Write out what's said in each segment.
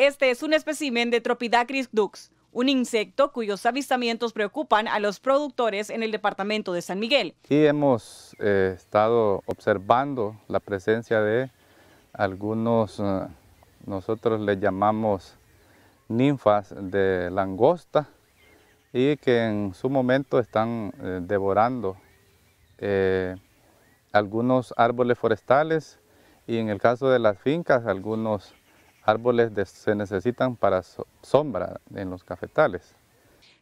Este es un espécimen de Tropidacris dux, un insecto cuyos avistamientos preocupan a los productores en el departamento de San Miguel. Y hemos eh, estado observando la presencia de algunos, eh, nosotros le llamamos ninfas de langosta y que en su momento están eh, devorando algunos árboles forestales y en el caso de las fincas algunos árboles se necesitan para sombra en los cafetales.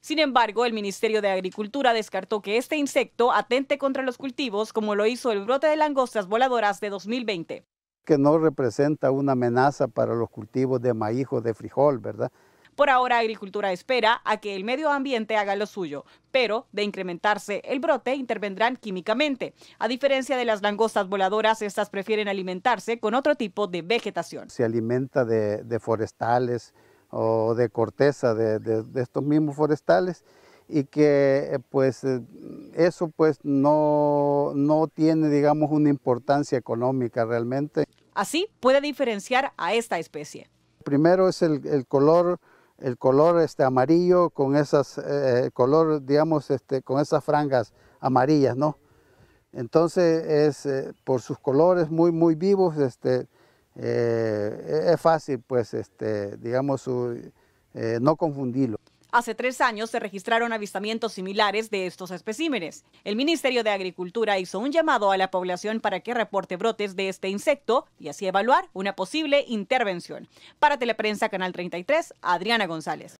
Sin embargo, el Ministerio de Agricultura descartó que este insecto atente contra los cultivos, como lo hizo el brote de langostas voladoras de 2020. Que no representa una amenaza para los cultivos de maíz o de frijol, ¿verdad? Por ahora, Agricultura espera a que el medio ambiente haga lo suyo, pero de incrementarse el brote intervendrán químicamente. A diferencia de las langostas voladoras, estas prefieren alimentarse con otro tipo de vegetación. Se alimenta de, forestales o de corteza de, estos mismos forestales y que eh, pues eh, eso pues no, no, tiene digamos una importancia económica realmente. Así puede diferenciar a esta especie. Primero es el, el color el color este amarillo con esas eh, eh, color digamos este con esas franjas amarillas no entonces es eh, por sus colores muy muy vivos este eh, e-, es fácil pues este digamos no confundirlo Hace tres años se registraron avistamientos similares de estos especímenes. El Ministerio de Agricultura hizo un llamado a la población para que reporte brotes de este insecto y así evaluar una posible intervención. Para Teleprensa Canal 33, Adriana González.